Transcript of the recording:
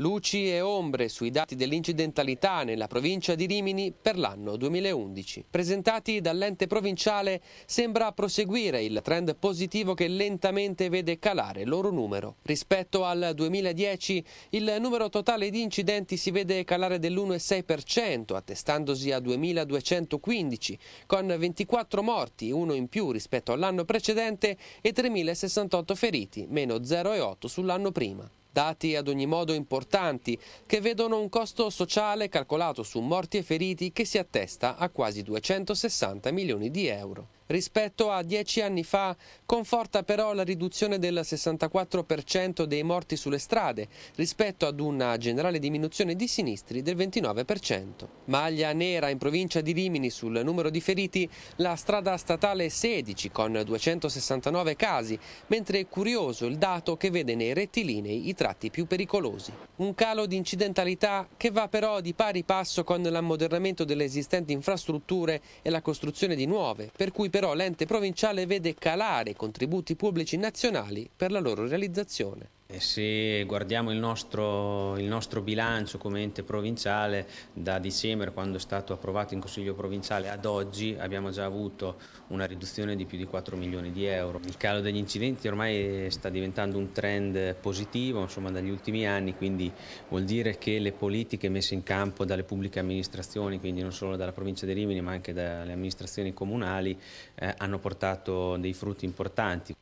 Luci e ombre sui dati dell'incidentalità nella provincia di Rimini per l'anno 2011. Presentati dall'ente provinciale sembra proseguire il trend positivo che lentamente vede calare il loro numero. Rispetto al 2010 il numero totale di incidenti si vede calare dell'1,6% attestandosi a 2215 con 24 morti, uno in più rispetto all'anno precedente e 3068 feriti, meno 0,8 sull'anno prima dati ad ogni modo importanti, che vedono un costo sociale calcolato su morti e feriti che si attesta a quasi 260 milioni di euro rispetto a dieci anni fa, conforta però la riduzione del 64% dei morti sulle strade rispetto ad una generale diminuzione di sinistri del 29%. Maglia nera in provincia di Rimini sul numero di feriti la strada statale 16 con 269 casi, mentre è curioso il dato che vede nei rettilinei i tratti più pericolosi. Un calo di incidentalità che va però di pari passo con l'ammodernamento delle esistenti infrastrutture e la costruzione di nuove, per cui per però l'ente provinciale vede calare i contributi pubblici nazionali per la loro realizzazione. Se guardiamo il nostro, il nostro, bilancio come ente provinciale, da dicembre quando è stato approvato in Consiglio provinciale ad oggi abbiamo già avuto una riduzione di più di 4 milioni di euro. Il calo degli incidenti ormai sta diventando un trend positivo insomma, dagli ultimi anni, quindi vuol dire che le politiche messe in campo dalle pubbliche amministrazioni, quindi non solo dalla provincia di Rimini ma anche dalle amministrazioni comunali, eh, hanno portato dei frutti importanti.